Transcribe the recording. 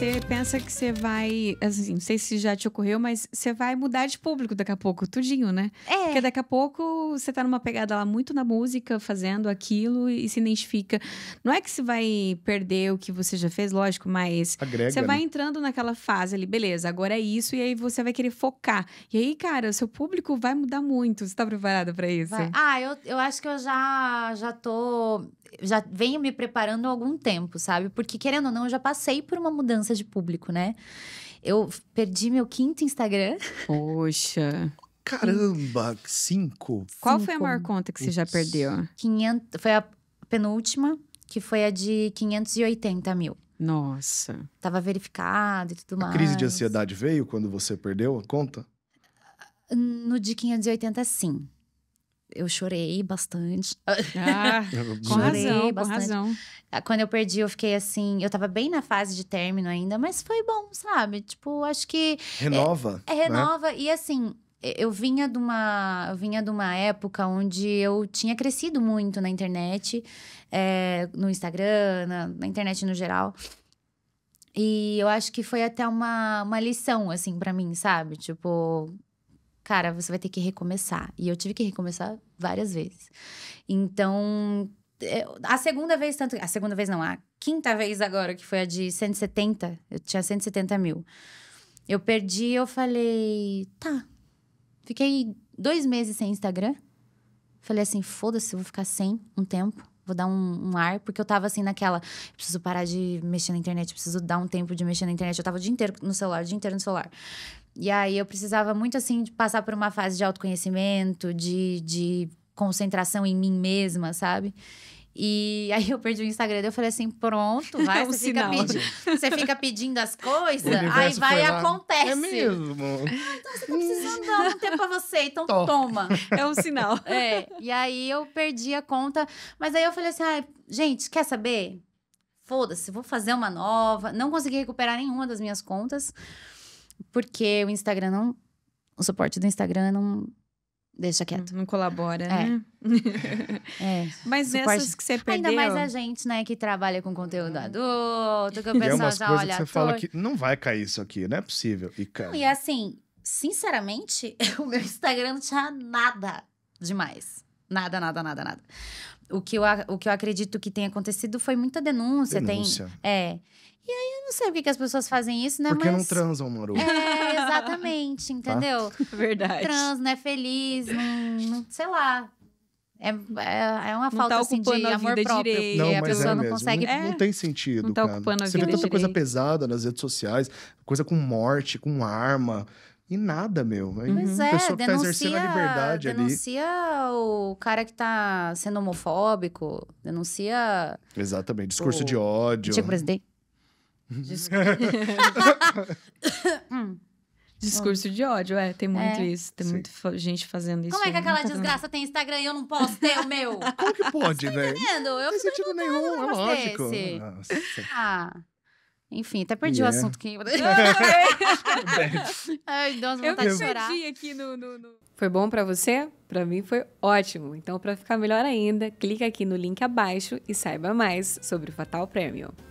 você pensa que você vai. Assim, não sei se já te ocorreu, mas você vai mudar de público daqui a pouco, tudinho, né? É. Porque daqui a pouco você tá numa pegada lá muito na música, fazendo aquilo e se identifica. Não é que você vai perder o que você já fez, lógico, mas. Agrega, você vai né? entrando naquela fase ali, beleza, agora é isso, e aí você vai querer focar. E aí, cara, seu público vai mudar muito. Você tá preparada para isso? Vai. Ah, eu, eu acho que eu já, já tô. Já venho me preparando há algum tempo, sabe? Porque, querendo ou não, eu já passei por uma mudança mudança de público, né? Eu perdi meu quinto Instagram. Poxa. Caramba, cinco. Qual cinco. foi a maior conta que Ups. você já perdeu? 500, foi a penúltima, que foi a de 580 mil. Nossa. Tava verificado e tudo a mais. A crise de ansiedade veio quando você perdeu a conta? No de 580, sim eu chorei bastante. Ah, com chorei razão, bastante. Ah, com razão. Quando eu perdi, eu fiquei assim. Eu tava bem na fase de término ainda, mas foi bom, sabe? Tipo, acho que. É, renova. É, é renova. Né? E assim, eu vinha de uma eu vinha de uma época onde eu tinha crescido muito na internet é, no Instagram na, na, internet no geral e eu acho que foi até uma, uma lição assim para mim sabe tipo cara, você vai ter que recomeçar. E eu tive que recomeçar várias vezes. Então, é, a segunda vez, tanto. A segunda vez não, a quinta vez agora, que foi a de 170, eu tinha 170 mil. Eu perdi, eu falei, tá. Fiquei dois meses sem Instagram. Falei assim, foda-se, vou ficar sem um tempo. Vou dar um, um, ar, porque eu tava assim naquela. Preciso parar de mexer na internet, preciso dar um tempo de mexer na internet. Eu tava o dia inteiro no celular, o dia inteiro no celular. E aí eu precisava muito, assim, de passar por uma fase de autoconhecimento, de, de concentração em mim mesma, sabe? E aí eu perdi o Instagram. Eu falei assim: pronto, vai, é um você, fica pedindo, você, fica pedindo, as coisas, aí vai e acontece. É mesmo. Então você tá precisando dar um tempo pra você, então toma. É um sinal. É. E aí eu perdi a conta. Mas aí eu falei assim: ah, gente, quer saber? Foda-se, vou fazer uma nova. Não consegui recuperar nenhuma das minhas contas. Porque o Instagram não. O suporte do Instagram não. Deixa quieto. Não colabora, é. né? É. Mas nessas que você perdeu... Ainda mais a gente, né, que trabalha com conteúdo é. adulto, que o é pessoal é já olha que você ator. fala que não vai cair isso aqui, não é possível. E, cai. Não, e assim, sinceramente, o meu Instagram não tinha nada demais. Nada, nada, nada, nada o que eu, o que eu acredito que tem acontecido foi muita denúncia. denúncia. Tem, é. E aí eu não sei por que as pessoas fazem isso, né? Porque Mas... não transam, Maru. É, exatamente, tá? entendeu? Tá? Verdade. Trans, né? Feliz, não, não sei lá. É, é, é uma não tá falta tá assim, de amor próprio. Direito, não, a é pessoa é não consegue. Não, não tem sentido. Não tá cara. ocupando a Você vida. vê tanta direito. coisa pesada nas redes sociais, coisa com morte, com arma, e nada, meu. Uhum. Aí é, pessoa que tá denuncia, tá exercendo a liberdade denuncia ali. Denuncia o cara que tá sendo homofóbico, denuncia. Exatamente, discurso o... de ódio. Tipo, presidente. Uhum. Hum. Discurso de ódio, é. Tem muito é. isso. Tem Sim. muita gente fazendo isso. Como é que aquela desgraça tem Instagram e eu não posso ter o meu? Como que pode, tá velho? Tá entendendo? Eu não tem sentido nenhum, é lógico. Ah. Enfim, até perdi yeah. o é. assunto que. É. Ai, deu umas vontade eu de chorar. Perdi aqui no, no, no... Foi bom para você? Para mim foi ótimo. Então, para ficar melhor ainda, clica aqui no link abaixo e saiba mais sobre o Fatal Premium.